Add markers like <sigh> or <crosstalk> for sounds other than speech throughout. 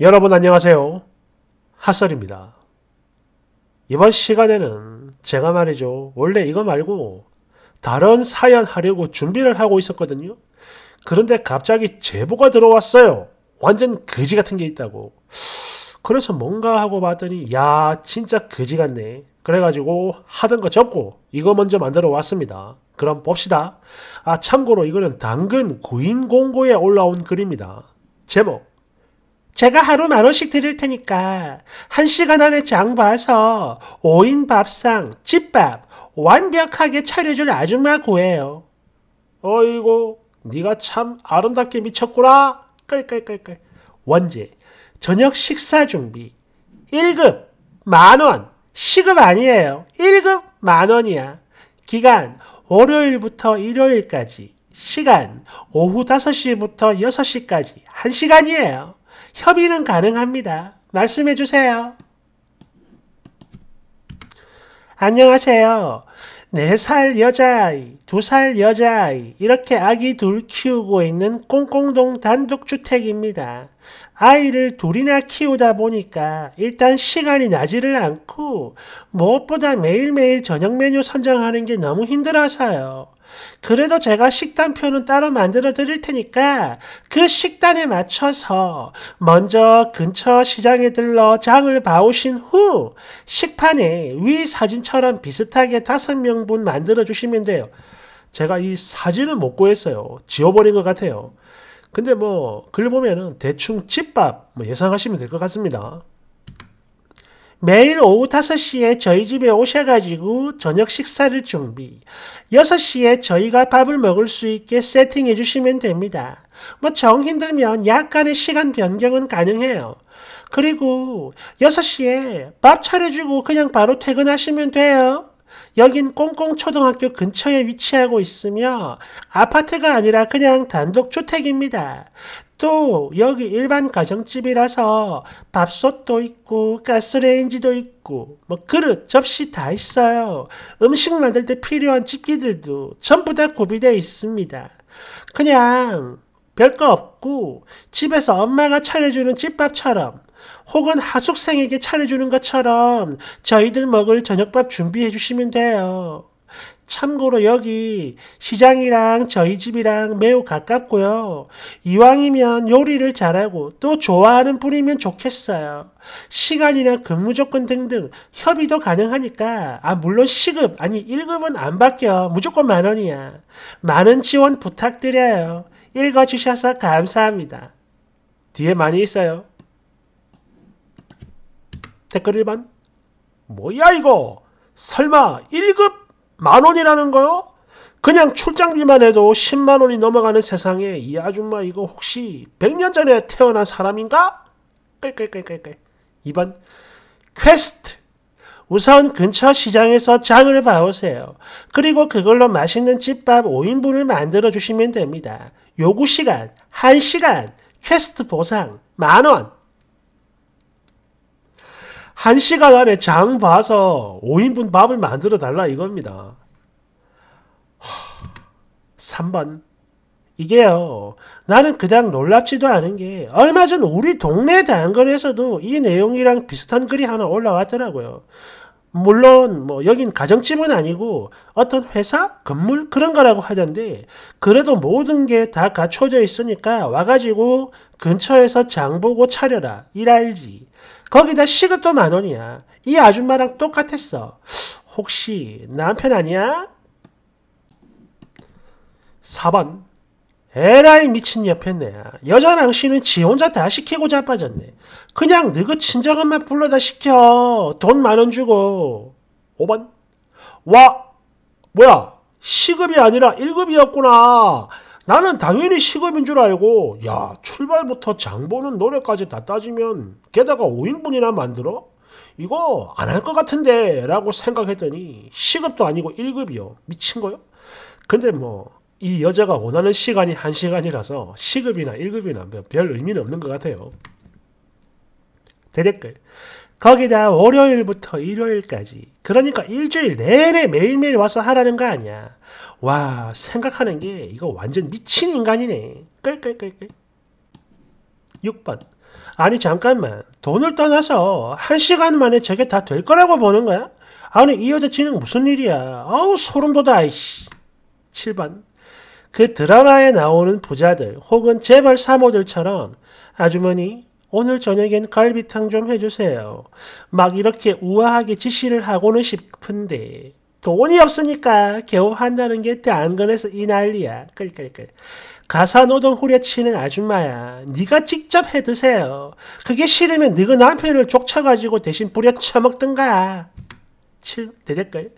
여러분 안녕하세요. 핫설입니다. 이번 시간에는 제가 말이죠. 원래 이거 말고 다른 사연 하려고 준비를 하고 있었거든요. 그런데 갑자기 제보가 들어왔어요. 완전 거지 같은 게 있다고. 그래서 뭔가 하고 봤더니 야 진짜 거지 같네. 그래가지고 하던 거 접고 이거 먼저 만들어 왔습니다. 그럼 봅시다. 아 참고로 이거는 당근 구인 공고에 올라온 글입니다. 제목 제가 하루 만 원씩 드릴 테니까 한 시간 안에 장 봐서 5인 밥상, 집밥 완벽하게 차려줄 아줌마 구해요. 어이고, 네가 참 아름답게 미쳤구나. 끌끌끌끌. 원제, 저녁 식사 준비. 1급, 만 원. 시급 아니에요. 1급, 만 원이야. 기간, 월요일부터 일요일까지. 시간, 오후 5시부터 6시까지. 1시간이에요. 협의는 가능합니다. 말씀해 주세요. 안녕하세요. 4살 여자아이, 2살 여자아이, 이렇게 아기 둘 키우고 있는 꽁꽁동 단독주택입니다. 아이를 둘이나 키우다 보니까 일단 시간이 나지를 않고 무엇보다 매일매일 저녁 메뉴 선정하는 게 너무 힘들어서요. 그래도 제가 식단표는 따로 만들어 드릴 테니까 그 식단에 맞춰서 먼저 근처 시장에 들러 장을 봐오신 후 식판에 위 사진처럼 비슷하게 다섯 명분 만들어 주시면 돼요. 제가 이 사진을 못 구했어요. 지워버린 것 같아요. 근데 뭐 글 보면은 대충 집밥 뭐 예상하시면 될 것 같습니다. 매일 오후 5시에 저희 집에 오셔가지고 저녁 식사를 준비. 6시에 저희가 밥을 먹을 수 있게 세팅해 주시면 됩니다. 뭐 정 힘들면 약간의 시간 변경은 가능해요. 그리고 6시에 밥 차려주고 그냥 바로 퇴근하시면 돼요. 여긴 꽁꽁초등학교 근처에 위치하고 있으며 아파트가 아니라 그냥 단독주택입니다. 또 여기 일반 가정집이라서 밥솥도 있고 가스레인지도 있고 뭐 그릇, 접시 다 있어요. 음식 만들 때 필요한 집기들도 전부 다 구비되어 있습니다. 그냥 별거 없고 집에서 엄마가 차려주는 집밥처럼 혹은 하숙생에게 차려주는 것처럼 저희들 먹을 저녁밥 준비해 주시면 돼요. 참고로 여기 시장이랑 저희 집이랑 매우 가깝고요. 이왕이면 요리를 잘하고 또 좋아하는 분이면 좋겠어요. 시간이나 근무 조건 등등 협의도 가능하니까 아 물론 시급 아니 1급은 안 바뀌어 무조건 만 원이야. 많은 지원 부탁드려요. 읽어주셔서 감사합니다. 뒤에 많이 있어요. 댓글 1반 뭐야 이거 설마 1급 만원이라는 거요? 그냥 출장비만 해도 10만원이 넘어가는 세상에 이 아줌마 이거 혹시 100년 전에 태어난 사람인가? 끌끌끌끌끌 2번 퀘스트 우선 근처 시장에서 장을 봐오세요. 그리고 그걸로 맛있는 집밥 5인분을 만들어 주시면 됩니다. 요구시간 1시간 퀘스트 보상 만원 한 시간 안에 장 봐서 5인분 밥을 만들어 달라 이겁니다. 3번. 이게요. 나는 그냥 놀랍지도 않은 게 얼마 전 우리 동네 당근에서도 이 내용이랑 비슷한 글이 하나 올라왔더라고요. 물론 뭐 여긴 가정집은 아니고 어떤 회사 건물 그런 거라고 하던데 그래도 모든 게 다 갖춰져 있으니까 와가지고 근처에서 장 보고 차려라 일할지 거기다 시급도 만 원이야 이 아줌마랑 똑같았어 혹시 남편 아니야? 4번 에라이 미친 옆에네. 여자 망신은 지 혼자 다 시키고 자빠졌네. 그냥 너그 친정엄마 불러다 시켜. 돈 만 원 주고. 5번. 와, 뭐야. 시급이 아니라 1급이었구나. 나는 당연히 시급인 줄 알고 야 출발부터 장보는 노래까지 다 따지면 게다가 5인분이나 만들어? 이거 안 할 것 같은데 라고 생각했더니 시급도 아니고 1급이요 미친 거요? 근데 뭐이 여자가 원하는 시간이 1시간이라서 시급이나 1급이나 별 의미는 없는 것 같아요. 대댓글. 거기다 월요일부터 일요일까지 그러니까 일주일 내내 매일매일 와서 하라는 거 아니야. 와 생각하는 게 이거 완전 미친 인간이네. 끌 끌 끌끌. 6번 아니 잠깐만 돈을 떠나서 한 시간 만에 저게 다 될 거라고 보는 거야? 아니 이 여자 지는 무슨 일이야? 아우 소름 돋아 이씨. 7번 그 드라마에 나오는 부자들 혹은 재벌 사모들처럼 아주머니 오늘 저녁엔 갈비탕 좀 해주세요. 막 이렇게 우아하게 지시를 하고는 싶은데 돈이 없으니까 겨우 한다는 게 대안건에서 이 난리야. 끌끌끌. 가사노동 후려치는 아줌마야. 네가 직접 해드세요. 그게 싫으면 네가 남편을 쫓아가지고 대신 부려쳐먹든가. 7. 대댓글.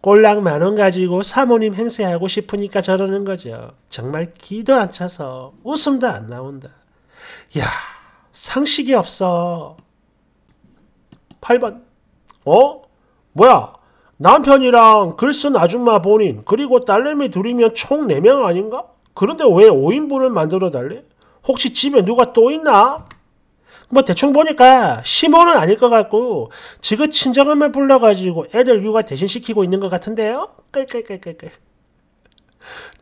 꼴랑 만 원 가지고 사모님 행세하고 싶으니까 저러는 거죠. 정말 기도 안 차서 웃음도 안 나온다. 야 상식이 없어. 8번 어? 뭐야? 남편이랑 글쓴 아줌마 본인 그리고 딸내미 둘이면 총 4명 아닌가? 그런데 왜 5인분을 만들어 달래? 혹시 집에 누가 또 있나? 뭐 대충 보니까 15는 아닐 것 같고 지그 친정엄마 불러가지고 애들 육아 대신 시키고 있는 것 같은데요? 끌끌끌끌끌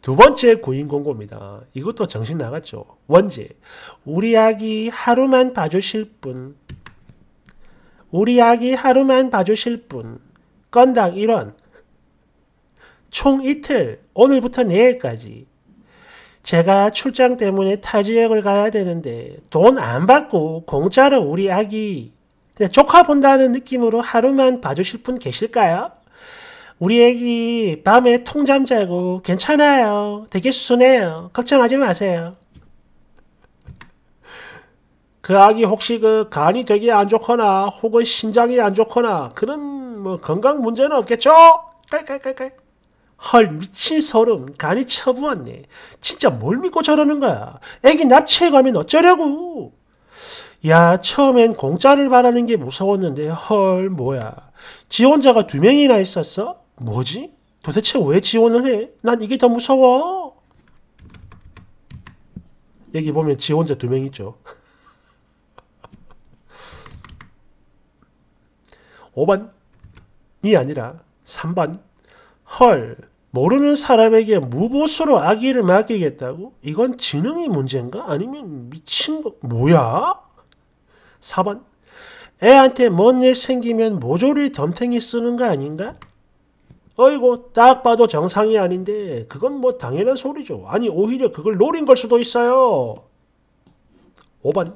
두 번째 구인 공고입니다. 이것도 정신 나갔죠. 원제 우리 아기 하루만 봐주실 분 우리 아기 하루만 봐주실 분 건당 1원 총 이틀 오늘부터 내일까지 제가 출장 때문에 타지역을 가야 되는데 돈 안 받고 공짜로 우리 아기 조카 본다는 느낌으로 하루만 봐주실 분 계실까요? 우리 애기 밤에 통잠 자고 괜찮아요. 되게 순해요. 걱정하지 마세요. 그 아기 혹시 그 간이 되게 안 좋거나 혹은 신장이 안 좋거나 그런 뭐 건강 문제는 없겠죠? 깔깔깔깔. 헐 미친 소름 간이 쳐부었네. 진짜 뭘 믿고 저러는 거야. 애기 납치해 가면 어쩌려고. 야 처음엔 공짜를 바라는 게 무서웠는데 헐 뭐야. 지원자가 두 명이나 있었어? 뭐지? 도대체 왜 지원을 해? 난 이게 더 무서워. 여기 보면 지원자 두 명 있죠. 5번이 <laughs> 아니라 3번 헐 모르는 사람에게 무보수로 아기를 맡기겠다고? 이건 지능이 문제인가? 아니면 미친 거, 뭐야? 4번. 애한테 뭔 일 생기면 모조리 덤탱이 쓰는 거 아닌가? 어이고, 딱 봐도 정상이 아닌데, 그건 뭐 당연한 소리죠. 아니, 오히려 그걸 노린 걸 수도 있어요. 5번.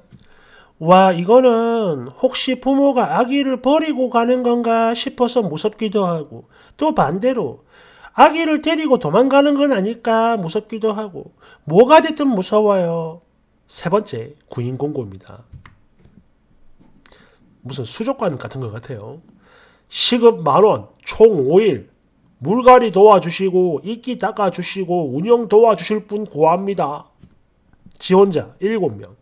와, 이거는 혹시 부모가 아기를 버리고 가는 건가 싶어서 무섭기도 하고, 또 반대로, 아기를 데리고 도망가는 건 아닐까 무섭기도 하고 뭐가 됐든 무서워요. 세 번째 구인 공고입니다. 무슨 수족관 같은 것 같아요. 시급 만원, 총 5일, 물갈이 도와주시고, 이끼 닦아주시고, 운영 도와주실 분 구합니다. 지원자 7명.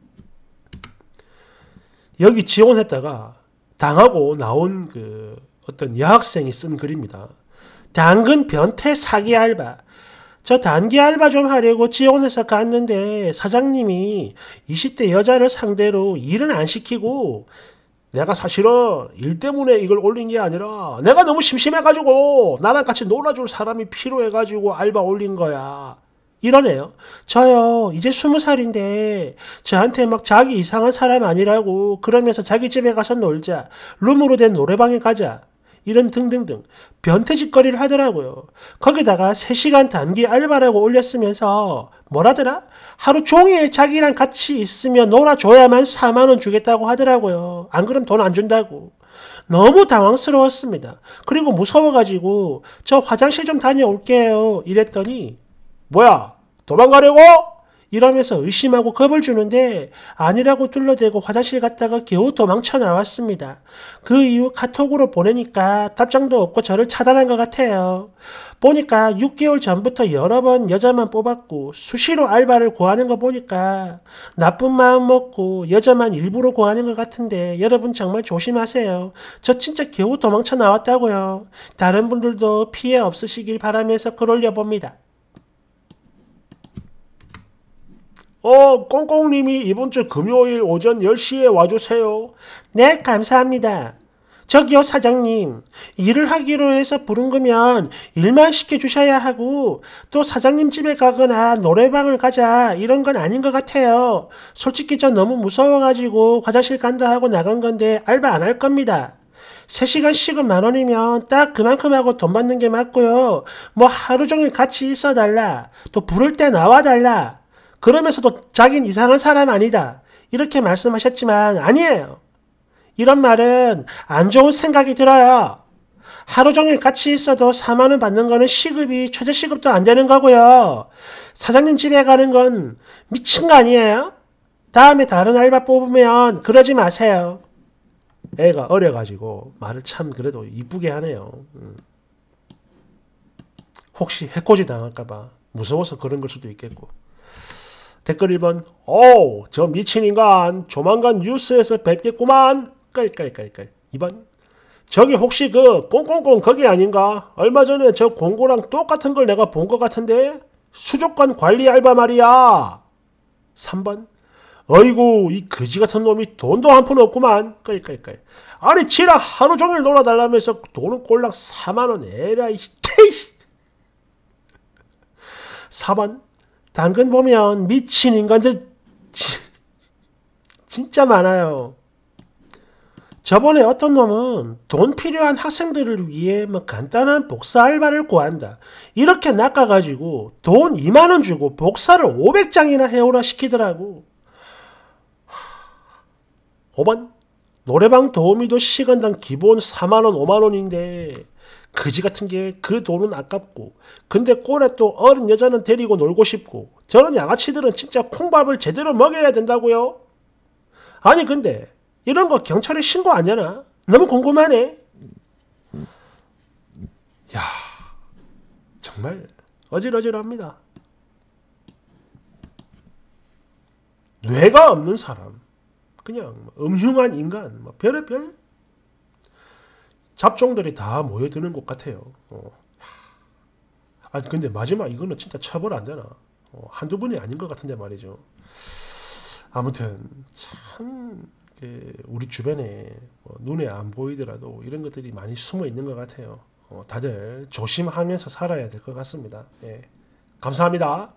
여기 지원했다가 당하고 나온 그 어떤 여학생이 쓴 글입니다. 당근 변태 사기 알바. 저 단기 알바 좀 하려고 지원해서 갔는데 사장님이 20대 여자를 상대로 일은 안 시키고 내가 사실은 일 때문에 이걸 올린 게 아니라 내가 너무 심심해가지고 나랑 같이 놀아줄 사람이 필요해가지고 알바 올린 거야. 이러네요. 저요, 이제 2 0 살인데, 저한테 막 자기 이상한 사람 아니라고, 그러면서 자기 집에 가서 놀자, 룸으로 된 노래방에 가자, 이런 등등등 변태짓거리를 하더라고요. 거기다가 3시간 단기 알바라고 올렸으면서 뭐라더라? 하루 종일 자기랑 같이 있으면 놀아줘야만 4만원 주겠다고 하더라고요. 안 그럼 돈 안 준다고. 너무 당황스러웠습니다. 그리고 무서워가지고 저 화장실 좀 다녀올게요. 이랬더니 뭐야 도망가려고? 이러면서 의심하고 겁을 주는데 아니라고 둘러대고 화장실 갔다가 겨우 도망쳐 나왔습니다. 그 이후 카톡으로 보내니까 답장도 없고 저를 차단한 것 같아요. 보니까 6개월 전부터 여러 번 여자만 뽑았고 수시로 알바를 구하는 거 보니까 나쁜 마음 먹고 여자만 일부러 구하는 것 같은데 여러분 정말 조심하세요. 저 진짜 겨우 도망쳐 나왔다고요. 다른 분들도 피해 없으시길 바라면서 글 올려봅니다. 어, 꽁꽁님이 이번 주 금요일 오전 10시에 와주세요. 네, 감사합니다. 저기요, 사장님. 일을 하기로 해서 부른 거면 일만 시켜주셔야 하고, 또 사장님 집에 가거나 노래방을 가자, 이런 건 아닌 것 같아요. 솔직히 저 너무 무서워가지고 화장실 간다 하고 나간 건데 알바 안 할 겁니다. 3시간씩은 만 원이면 딱 그만큼 하고 돈 받는 게 맞고요. 뭐 하루 종일 같이 있어 달라. 또 부를 때 나와 달라. 그러면서도 자기는 이상한 사람 아니다. 이렇게 말씀하셨지만 아니에요. 이런 말은 안 좋은 생각이 들어요. 하루 종일 같이 있어도 4만원 받는 거는 시급이 최저 시급도 안 되는 거고요. 사장님 집에 가는 건 미친 거 아니에요? 다음에 다른 알바 뽑으면 그러지 마세요. 애가 어려가지고 말을 참 그래도 이쁘게 하네요. 음. 혹시 해코지 당할까봐 무서워서 그런 걸 수도 있겠고. 댓글 1번 오저 미친 인간 조만간 뉴스에서 뵙겠구만 깔깔깔깔 2번 저기 혹시 그 꽁꽁꽁 거기 아닌가 얼마 전에 저 공고랑 똑같은 걸 내가 본 것 같은데 수족관 관리 알바 말이야 3번 어이구 이 거지 같은 놈이 돈도 한 푼 없구만 깔깔깔 아니 지라 하루 종일 놀아달라면서 돈은 꼴랑 4만원 에라이 테이 <laughs> 4번 당근 보면 미친 인간들 진짜 많아요. 저번에 어떤 놈은 돈 필요한 학생들을 위해 뭐 간단한 복사 알바를 구한다. 이렇게 낚아가지고 돈 2만원 주고 복사를 500장이나 해오라 시키더라고. 5번. 노래방 도우미도 시간당 기본 4만원, 5만원인데 거지 같은 게 그 돈은 아깝고 근데 꼴에 또 어린 여자는 데리고 놀고 싶고 저런 양아치들은 진짜 콩밥을 제대로 먹여야 된다고요? 아니 근데 이런 거 경찰에 신고 안 되나? 너무 궁금하네. 야 정말 어질어질합니다. 뇌가 없는 사람, 그냥 뭐 음흉한 인간, 뭐 별의별 잡종들이 다 모여드는 것 같아요. 어. 아 근데 마지막 이거는 진짜 처벌 안 되나? 어, 한두 번이 아닌 것 같은데 말이죠. 아무튼 참 우리 주변에 뭐 눈에 안 보이더라도 이런 것들이 많이 숨어 있는 것 같아요. 어, 다들 조심하면서 살아야 될 것 같습니다. 예. 감사합니다.